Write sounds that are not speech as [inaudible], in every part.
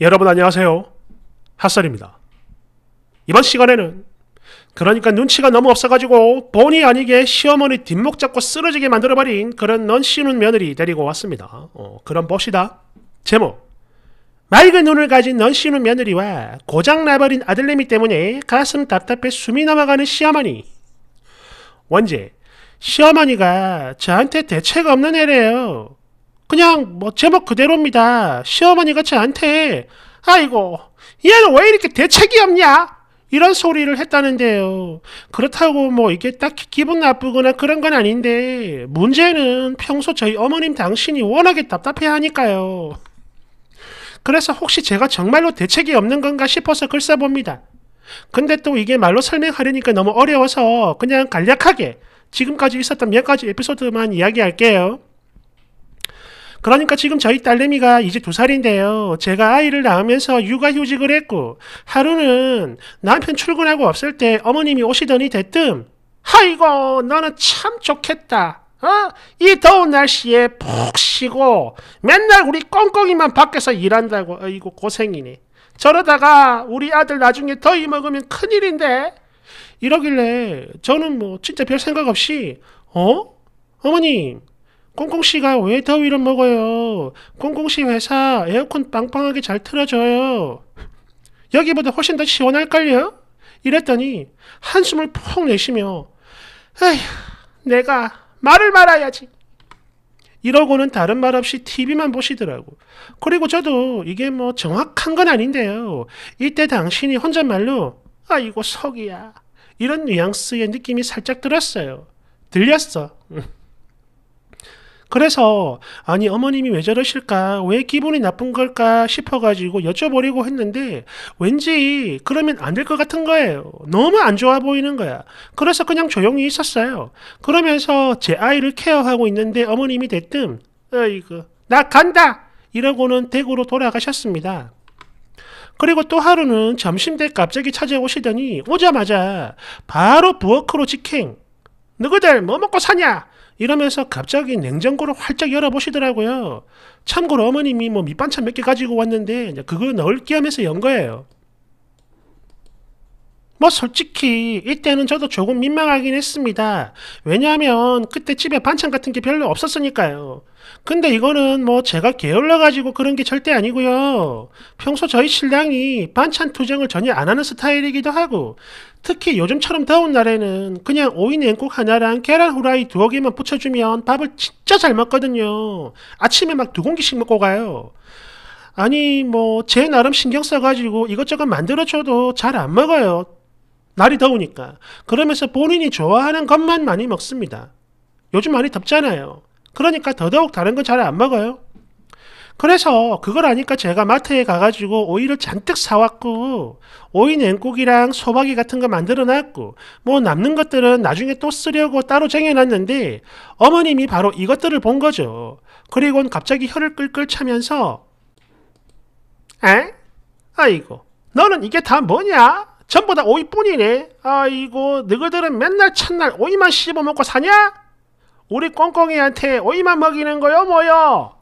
여러분 안녕하세요. 핫설입니다. 이번 시간에는 그러니까 눈치가 너무 없어가지고 본의 아니게 시어머니 뒷목 잡고 쓰러지게 만들어버린 그런 넌씨는 며느리 데리고 왔습니다. 어, 그럼 봅시다. 제목 맑은 눈을 가진 넌씨는 며느리와 고장나버린 아들내미 때문에 가슴 답답해 숨이 넘어가는 시어머니 원제 시어머니가 저한테 대책 없는 애래요. 그냥 뭐 제목 그대로입니다. 시어머니 가 저한테 아이고, 얘는 왜 이렇게 대책이 없냐? 이런 소리를 했다는데요. 그렇다고 뭐 이게 딱히 기분 나쁘거나 그런 건 아닌데 문제는 평소 저희 어머님 당신이 워낙에 답답해하니까요. 그래서 혹시 제가 정말로 대책이 없는 건가 싶어서 글 써봅니다. 근데 또 이게 말로 설명하려니까 너무 어려워서 그냥 간략하게 지금까지 있었던 몇 가지 에피소드만 이야기할게요. 그러니까 지금 저희 딸내미가 이제 두 살인데요. 제가 아이를 낳으면서 육아휴직을 했고 하루는 남편 출근하고 없을 때 어머님이 오시더니 대뜸 아이고 너는 참 좋겠다. 어? 이 더운 날씨에 푹 쉬고 맨날 우리 꽁꽁이만 밖에서 일한다고 이거 고생이네. 저러다가 우리 아들 나중에 더위 먹으면 큰일인데 이러길래 저는 뭐 진짜 별 생각 없이 어? 어머님 꽁꽁씨가 왜 더위를 먹어요? 꽁꽁씨 회사 에어컨 빵빵하게 잘 틀어줘요. 여기보다 훨씬 더 시원할걸요? 이랬더니 한숨을 푹 내쉬며 에휴, 내가 말을 말아야지. 이러고는 다른 말 없이 TV만 보시더라고. 그리고 저도 이게 뭐 정확한 건 아닌데요. 이때 당신이 혼잣말로 아이고 석이야 이런 뉘앙스의 느낌이 살짝 들었어요. 들렸어. 그래서 아니 어머님이 왜 저러실까 왜 기분이 나쁜 걸까 싶어가지고 여쭤보려고 했는데 왠지 그러면 안 될 것 같은 거예요. 너무 안 좋아 보이는 거야. 그래서 그냥 조용히 있었어요. 그러면서 제 아이를 케어하고 있는데 어머님이 대뜸 아이고 나 간다 이러고는 댁으로 돌아가셨습니다. 그리고 또 하루는 점심 때 갑자기 찾아오시더니 오자마자 바로 부엌으로 직행. 누구들 뭐 먹고 사냐? 이러면서 갑자기 냉장고를 활짝 열어보시더라고요. 참고로 어머님이 뭐 밑반찬 몇 개 가지고 왔는데 그걸 넣을게 하서연 거예요. 뭐 솔직히 이때는 저도 조금 민망하긴 했습니다. 왜냐하면 그때 집에 반찬 같은 게 별로 없었으니까요. 근데 이거는 뭐 제가 게을러가지고 그런 게 절대 아니고요. 평소 저희 신랑이 반찬 투정을 전혀 안 하는 스타일이기도 하고 특히 요즘처럼 더운 날에는 그냥 오이 냉국 하나랑 계란 후라이 두어 개만 부쳐주면 밥을 진짜 잘 먹거든요. 아침에 막 두 공기씩 먹고 가요. 아니 뭐 제 나름 신경 써가지고 이것저것 만들어줘도 잘 안 먹어요. 날이 더우니까. 그러면서 본인이 좋아하는 것만 많이 먹습니다. 요즘 많이 덥잖아요. 그러니까 더더욱 다른 건 잘 안 먹어요. 그래서 그걸 아니까 제가 마트에 가가지고 오이를 잔뜩 사왔고 오이 냉국이랑 소박이 같은 거 만들어놨고 뭐 남는 것들은 나중에 또 쓰려고 따로 쟁여놨는데 어머님이 바로 이것들을 본 거죠. 그리곤 갑자기 혀를 끌끌 차면서 에? 아이고 너는 이게 다 뭐냐? 전부 다 오이뿐이네. 아이고 너희들은 맨날 첫날 오이만 씹어먹고 사냐? 우리 꽁꽁이한테 오이만 먹이는 거요 뭐요?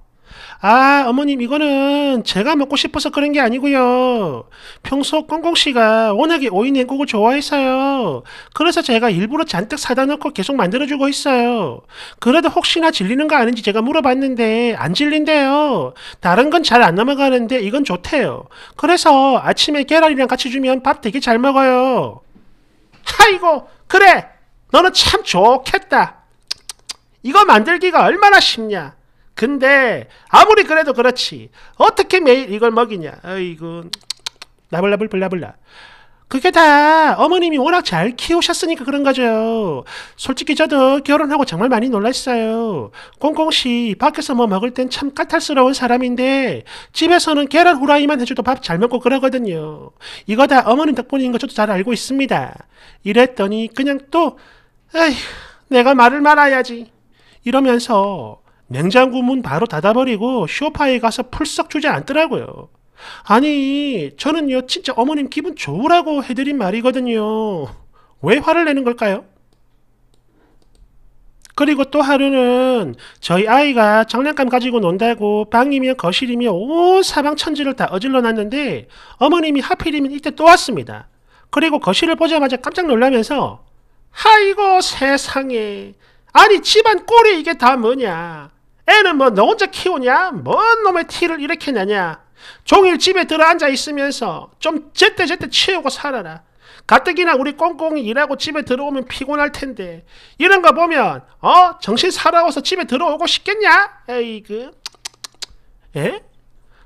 아 어머님 이거는 제가 먹고 싶어서 그런 게 아니고요. 평소 꽁꽁씨가 워낙에 오이 냉국을 좋아해서요. 그래서 제가 일부러 잔뜩 사다 놓고 계속 만들어주고 있어요. 그래도 혹시나 질리는 거 아닌지 제가 물어봤는데 안 질린대요. 다른 건 잘 안 넘어가는데 이건 좋대요. 그래서 아침에 계란이랑 같이 주면 밥 되게 잘 먹어요. 아이고 그래 너는 참 좋겠다. 이거 만들기가 얼마나 쉽냐. 근데 아무리 그래도 그렇지 어떻게 매일 이걸 먹이냐 아이고 나블라블 블라블라 그게 다 어머님이 워낙 잘 키우셨으니까 그런 거죠. 솔직히 저도 결혼하고 정말 많이 놀랐어요. 꽁꽁씨 밖에서 뭐 먹을 땐 참 까탈스러운 사람인데 집에서는 계란 후라이만 해줘도 밥 잘 먹고 그러거든요. 이거 다 어머님 덕분인 거 저도 잘 알고 있습니다. 이랬더니 그냥 또 에휴 내가 말을 말아야지 이러면서 냉장고 문 바로 닫아버리고 쇼파에 가서 풀썩 주지않더라고요 아니, 저는요, 진짜 어머님 기분 좋으라고 해드린 말이거든요. 왜 화를 내는 걸까요? 그리고 또 하루는 저희 아이가 장난감 가지고 논다고 방이며 거실이며 온 사방 천지를 다 어질러 놨는데 어머님이 하필이면 이때 또 왔습니다. 그리고 거실을 보자마자 깜짝 놀라면서 아이고 세상에 아니 집안 꼴이 이게 다 뭐냐 애는 뭐 너 혼자 키우냐? 뭔 놈의 티를 이렇게 내냐? 종일 집에 들어앉아 있으면서 좀 제때제때 치우고 살아라. 가뜩이나 우리 꽁꽁이 일하고 집에 들어오면 피곤할 텐데 이런 거 보면 어 정신 살아와서 집에 들어오고 싶겠냐? 에이그 에?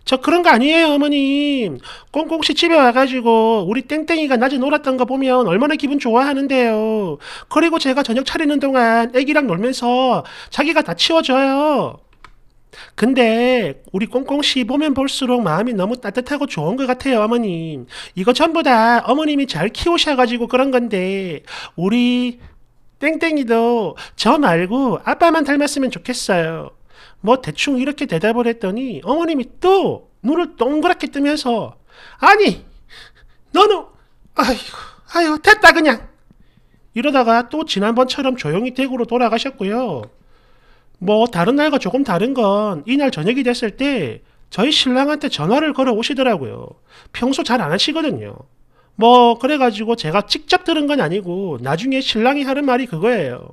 저 그런 거 아니에요, 어머님. 꽁꽁씨 집에 와가지고 우리 땡땡이가 낮에 놀았던 거 보면 얼마나 기분 좋아하는데요. 그리고 제가 저녁 차리는 동안 애기랑 놀면서 자기가 다 치워줘요. 근데 우리 꽁꽁씨 보면 볼수록 마음이 너무 따뜻하고 좋은 것 같아요, 어머님. 이거 전부 다 어머님이 잘 키우셔가지고 그런 건데 우리 땡땡이도 저 말고 아빠만 닮았으면 좋겠어요. 뭐 대충 이렇게 대답을 했더니 어머님이 또 눈을 동그랗게 뜨면서 아니 너는 아이고 아유 됐다 그냥 이러다가 또 지난번처럼 조용히 댁으로 돌아가셨고요. 뭐 다른 날과 조금 다른 건 이날 저녁이 됐을 때 저희 신랑한테 전화를 걸어 오시더라고요. 평소 잘 안 하시거든요. 뭐 그래가지고 제가 직접 들은 건 아니고 나중에 신랑이 하는 말이 그거예요.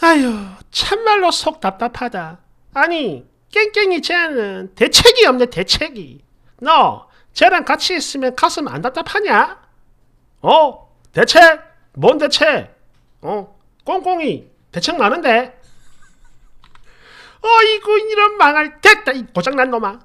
아유 참말로 속 답답하다. 아니, 깽깽이 쟤는 대책이 없네, 대책이. 너, 쟤랑 같이 있으면 가슴 안 답답하냐? 어? 대책? 뭔 대책? 어? 꽁꽁이 대책 많은데? [laughs] 어이구 이런 망할 됐다 이 고장난 놈아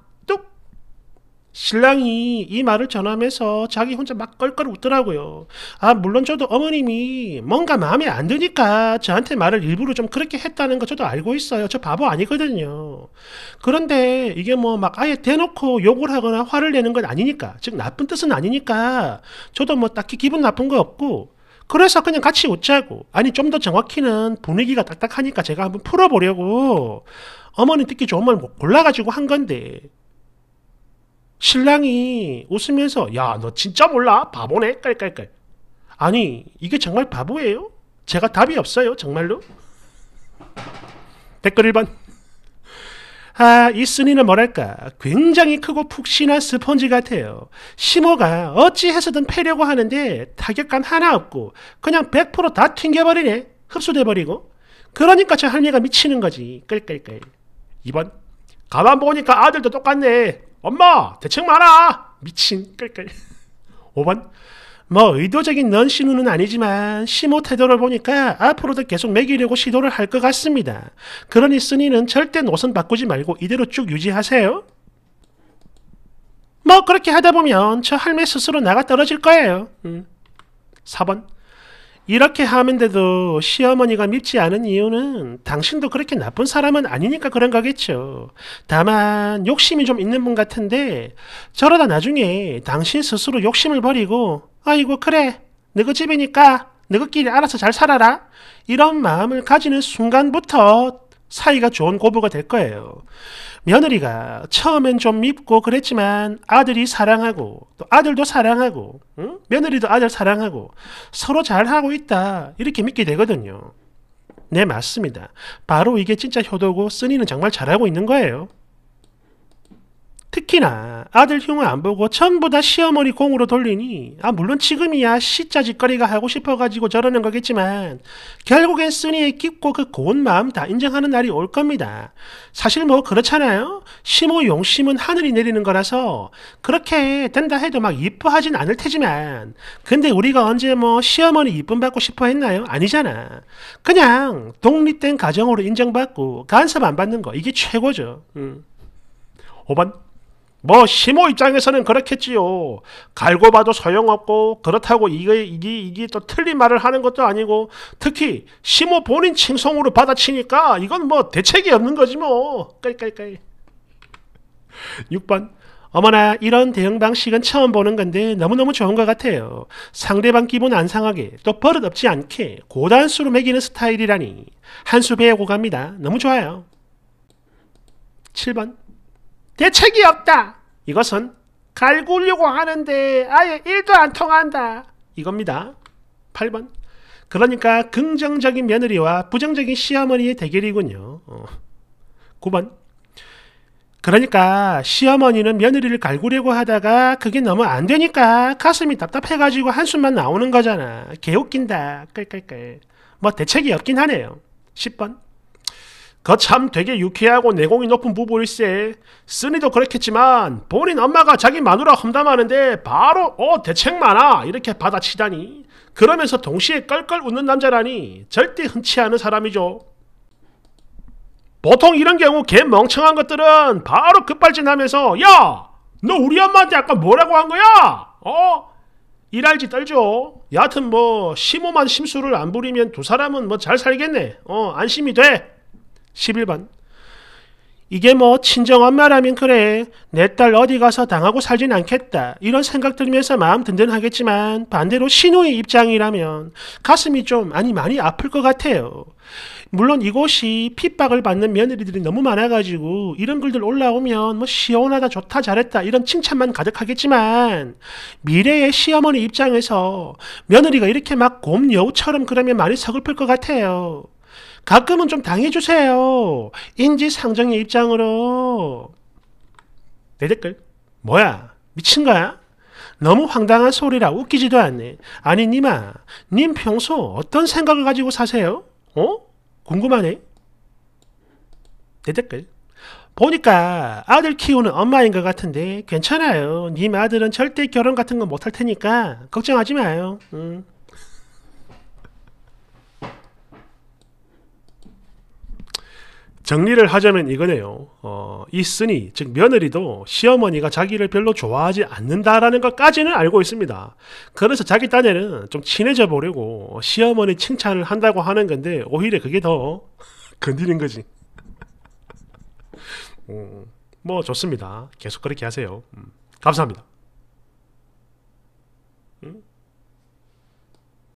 신랑이 이 말을 전하면서 자기 혼자 막 껄껄 웃더라고요. 아, 물론 저도 어머님이 뭔가 마음에 안 드니까 저한테 말을 일부러 좀 그렇게 했다는 거 저도 알고 있어요. 저 바보 아니거든요. 그런데 이게 뭐 막 아예 대놓고 욕을 하거나 화를 내는 건 아니니까, 즉 나쁜 뜻은 아니니까 저도 뭐 딱히 기분 나쁜 거 없고 그래서 그냥 같이 웃자고. 아니, 좀 더 정확히는 분위기가 딱딱하니까 제가 한번 풀어보려고 어머니 듣기 좋은 말 뭐 골라가지고 한 건데, 신랑이 웃으면서 야 너 진짜 몰라 바보네 깔깔깔 아니 이게 정말 바보예요? 제가 답이 없어요 정말로 댓글 1번 아, 이 순이는 뭐랄까 굉장히 크고 푹신한 스펀지 같아요. 심호가 어찌해서든 패려고 하는데 타격감 하나 없고 그냥 100%다 튕겨버리네. 흡수돼버리고. 그러니까 저 할매가 미치는 거지. 끌끌끌. 2번 가만 보니까 아들도 똑같네. 엄마 대책 말아 미친 끌끌 5번 [laughs] 뭐 의도적인 넌신우는 아니지만 심호 태도를 보니까 앞으로도 계속 매기려고 시도를 할 것 같습니다. 그러니 쓰니는 절대 노선 바꾸지 말고 이대로 쭉 유지하세요. 뭐 그렇게 하다 보면 저 할매 스스로 나가 떨어질 거예요. 음. 4번 이렇게 하는데도 시어머니가 믿지 않은 이유는 당신도 그렇게 나쁜 사람은 아니니까 그런 거겠죠. 다만 욕심이 좀 있는 분 같은데 저러다 나중에 당신 스스로 욕심을 버리고 아이고 그래 너희 집이니까 너희끼리 알아서 잘 살아라 이런 마음을 가지는 순간부터 사이가 좋은 고부가 될 거예요. 며느리가 처음엔 좀 밉고 그랬지만 아들이 사랑하고 또 아들도 사랑하고 응? 며느리도 아들 사랑하고 서로 잘하고 있다 이렇게 믿게 되거든요. 네 맞습니다. 바로 이게 진짜 효도고 쓰니는 정말 잘하고 있는 거예요. 특히나 아들 흉을 안 보고 전부 다 시어머니 공으로 돌리니 아 물론 지금이야 시짜 짓거리가 하고 싶어가지고 저러는 거겠지만 결국엔 쓰니의 깊고 그 고운 마음 다 인정하는 날이 올 겁니다. 사실 뭐 그렇잖아요. 심호 용심은 하늘이 내리는 거라서 그렇게 된다 해도 막 이뻐하진 않을 테지만 근데 우리가 언제 뭐 시어머니 이쁨 받고 싶어 했나요? 아니잖아. 그냥 독립된 가정으로 인정받고 간섭 안 받는 거 이게 최고죠. 음. 5번 뭐 시모 입장에서는 그렇겠지요. 갈고 봐도 소용없고 그렇다고 이게 이게 이게 또 틀린 말을 하는 것도 아니고 특히 시모 본인 칭송으로 받아치니까 이건 뭐 대책이 없는 거지 뭐. 깔깔깔. 6번 어머나 이런 대응 방식은 처음 보는 건데 너무너무 좋은 것 같아요. 상대방 기분 안 상하게 또 버릇없지 않게 고단수로 매기는 스타일이라니 한 수 배우고 갑니다. 너무 좋아요. 7번 대책이 없다. 이것은 갈구려고 하는데 아예 일도안 통한다. 이겁니다. 8번. 그러니까 긍정적인 며느리와 부정적인 시어머니의 대결이군요. 어. 9번. 그러니까 시어머니는 며느리를 갈구려고 하다가 그게 너무 안 되니까 가슴이 답답해가지고 한숨만 나오는 거잖아. 개웃긴다. 끌끌끌. 뭐 대책이 없긴 하네요. 10번. 거참 되게 유쾌하고 내공이 높은 부부일세. 쓰니도 그렇겠지만 본인 엄마가 자기 마누라 험담하는데 바로 어 대책 많아 이렇게 받아치다니. 그러면서 동시에 껄껄 웃는 남자라니 절대 흔치 않은 사람이죠. 보통 이런 경우 개 멍청한 것들은 바로 급발진하면서 야! 너 우리 엄마한테 아까 뭐라고 한 거야? 어? 일할지 떨죠. 여하튼 뭐 심오만 심술을 안 부리면 두 사람은 뭐 잘 살겠네. 어 안심이 돼. 11번 이게 뭐 친정엄마 라면 그래 내 딸 어디 가서 당하고 살진 않겠다 이런 생각 들면서 마음 든든하겠지만 반대로 신우의 입장이라면 가슴이 좀 아니 많이 아플 것 같아요. 물론 이곳이 핍박을 받는 며느리들이 너무 많아가지고 이런 글들 올라오면 뭐 시원하다 좋다 잘했다 이런 칭찬만 가득하겠지만 미래의 시어머니 입장에서 며느리가 이렇게 막 곰여우처럼 그러면 많이 서글플 것 같아요. 가끔은 좀 당해주세요. 인지상정의 입장으로. 내 댓글. 뭐야? 미친 거야? 너무 황당한 소리라 웃기지도 않네. 아니, 님아. 님 평소 어떤 생각을 가지고 사세요? 어? 궁금하네. 내 댓글. 보니까 아들 키우는 엄마인 것 같은데 괜찮아요. 님 아들은 절대 결혼 같은 건 못 할 테니까 걱정하지 마요. 음. 정리를 하자면 이거네요. 어, 있으니, 즉 며느리도 시어머니가 자기를 별로 좋아하지 않는다라는 것까지는 알고 있습니다. 그래서 자기 딴에는 좀 친해져 보려고 시어머니 칭찬을 한다고 하는 건데 오히려 그게 더 [laughs] 건드린 거지. 음, 뭐 좋습니다. 계속 그렇게 하세요. 음, 감사합니다.